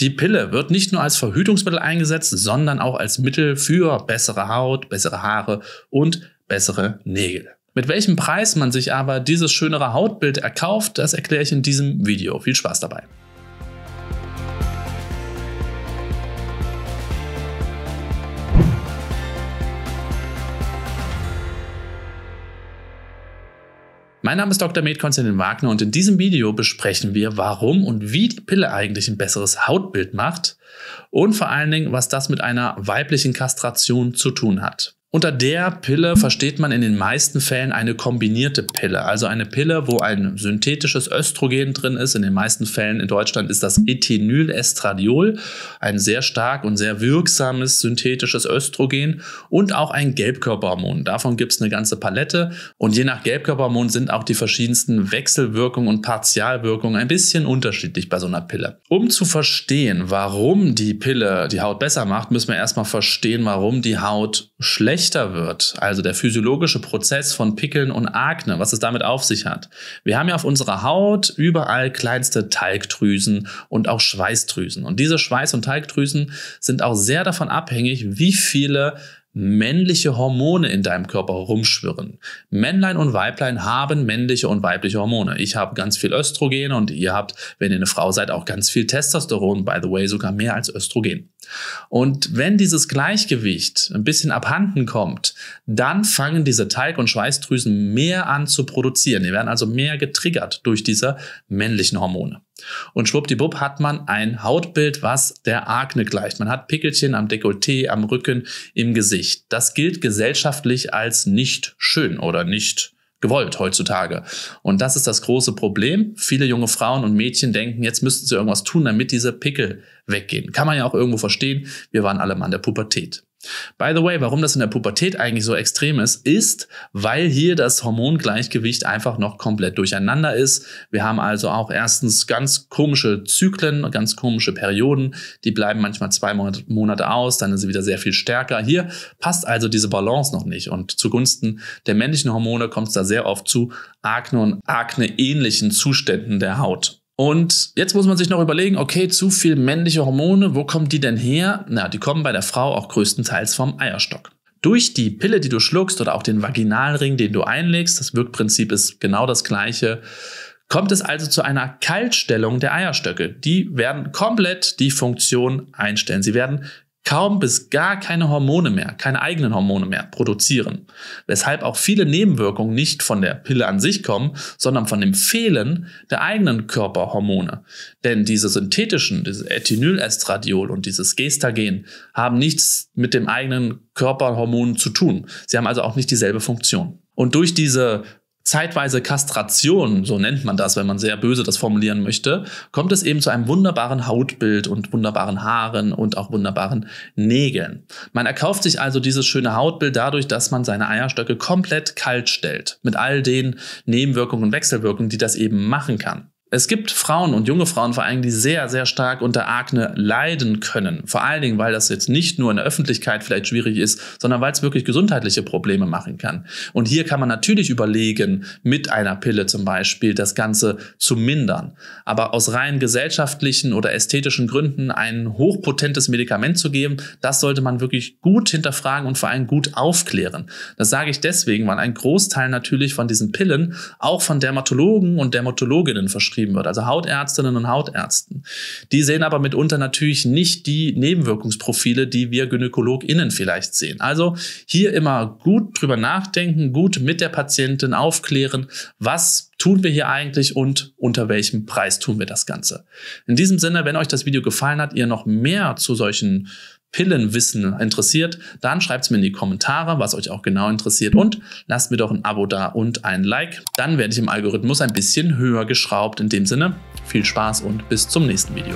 Die Pille wird nicht nur als Verhütungsmittel eingesetzt, sondern auch als Mittel für bessere Haut, bessere Haare und bessere Nägel. Mit welchem Preis man sich aber dieses schönere Hautbild erkauft, das erkläre ich in diesem Video. Viel Spaß dabei. Mein Name ist Dr. Med Konstantin Wagner und in diesem Video besprechen wir, warum und wie die Pille eigentlich ein besseres Hautbild macht und vor allen Dingen, was das mit einer weiblichen Kastration zu tun hat. Unter der Pille versteht man in den meisten Fällen eine kombinierte Pille, also eine Pille, wo ein synthetisches Östrogen drin ist. In den meisten Fällen in Deutschland ist das Ethinylestradiol, ein sehr stark und sehr wirksames synthetisches Östrogen und auch ein Gelbkörperhormon. Davon gibt es eine ganze Palette und je nach Gelbkörperhormon sind auch die verschiedensten Wechselwirkungen und Partialwirkungen ein bisschen unterschiedlich bei so einer Pille. Um zu verstehen, warum die Pille die Haut besser macht, müssen wir erstmal verstehen, warum die Haut schlecht schlechter wird, also der physiologische Prozess von Pickeln und Akne, was es damit auf sich hat. Wir haben ja auf unserer Haut überall kleinste Talgdrüsen und auch Schweißdrüsen. Und diese Schweiß- und Talgdrüsen sind auch sehr davon abhängig, wie viele männliche Hormone in deinem Körper rumschwirren. Männlein und Weiblein haben männliche und weibliche Hormone. Ich habe ganz viel Östrogen und ihr habt, wenn ihr eine Frau seid, auch ganz viel Testosteron, by the way, sogar mehr als Östrogen. Und wenn dieses Gleichgewicht ein bisschen abhanden kommt, dann fangen diese Teig- und Schweißdrüsen mehr an zu produzieren. Die werden also mehr getriggert durch diese männlichen Hormone. Und schwuppdiwupp hat man ein Hautbild, was der Akne gleicht. Man hat Pickelchen am Dekolleté, am Rücken, im Gesicht. Das gilt gesellschaftlich als nicht schön oder nicht gewollt heutzutage. Und das ist das große Problem. Viele junge Frauen und Mädchen denken, jetzt müssten sie irgendwas tun, damit diese Pickel weggehen. Kann man ja auch irgendwo verstehen. Wir waren alle mal in der Pubertät. By the way, warum das in der Pubertät eigentlich so extrem ist, ist, weil hier das Hormongleichgewicht einfach noch komplett durcheinander ist. Wir haben also auch erstens ganz komische Zyklen, ganz komische Perioden, die bleiben manchmal zwei Monate aus, dann ist sie wieder sehr viel stärker. Hier passt also diese Balance noch nicht und zugunsten der männlichen Hormone kommt es da sehr oft zu Akne und Akne-ähnlichen Zuständen der Haut. Und jetzt muss man sich noch überlegen, okay, zu viel männliche Hormone, wo kommen die denn her? Na, die kommen bei der Frau auch größtenteils vom Eierstock. Durch die Pille, die du schluckst oder auch den Vaginalring, den du einlegst, das Wirkprinzip ist genau das gleiche, kommt es also zu einer Kaltstellung der Eierstöcke. Die werden komplett die Funktion einstellen. Sie werden kaum bis gar keine Hormone mehr, keine eigenen Hormone mehr produzieren, weshalb auch viele Nebenwirkungen nicht von der Pille an sich kommen, sondern von dem Fehlen der eigenen Körperhormone. Denn diese synthetischen, dieses Ethinylestradiol und dieses Gestagen haben nichts mit dem eigenen Körperhormon zu tun. Sie haben also auch nicht dieselbe Funktion. Und durch diese zeitweise Kastration, so nennt man das, wenn man sehr böse das formulieren möchte, kommt es eben zu einem wunderbaren Hautbild und wunderbaren Haaren und auch wunderbaren Nägeln. Man erkauft sich also dieses schöne Hautbild dadurch, dass man seine Eierstöcke komplett kalt stellt, mit all den Nebenwirkungen und Wechselwirkungen, die das eben machen kann es gibt Frauen und junge Frauen vor allem, die sehr, sehr stark unter Akne leiden können. Vor allen Dingen, weil das jetzt nicht nur in der Öffentlichkeit vielleicht schwierig ist, sondern weil es wirklich gesundheitliche Probleme machen kann. Und hier kann man natürlich überlegen, mit einer Pille zum Beispiel das Ganze zu mindern. Aber aus rein gesellschaftlichen oder ästhetischen Gründen ein hochpotentes Medikament zu geben, das sollte man wirklich gut hinterfragen und vor allem gut aufklären. Das sage ich deswegen, weil ein Großteil natürlich von diesen Pillen auch von Dermatologen und Dermatologinnen verschrieben verschrieben wird, also Hautärztinnen und Hautärzten. Die sehen aber mitunter natürlich nicht die Nebenwirkungsprofile, die wir GynäkologInnen vielleicht sehen. Also hier immer gut drüber nachdenken, gut mit der Patientin aufklären, was tun wir hier eigentlich und unter welchem Preis tun wir das Ganze. In diesem Sinne, wenn euch das Video gefallen hat, ihr noch mehr zu solchen Pillenwissen interessiert, dann schreibt es mir in die Kommentare, was euch auch genau interessiert und lasst mir doch ein Abo da und ein Like. Dann werde ich im Algorithmus ein bisschen höher geschraubt. In dem Sinne, viel Spaß und bis zum nächsten Video.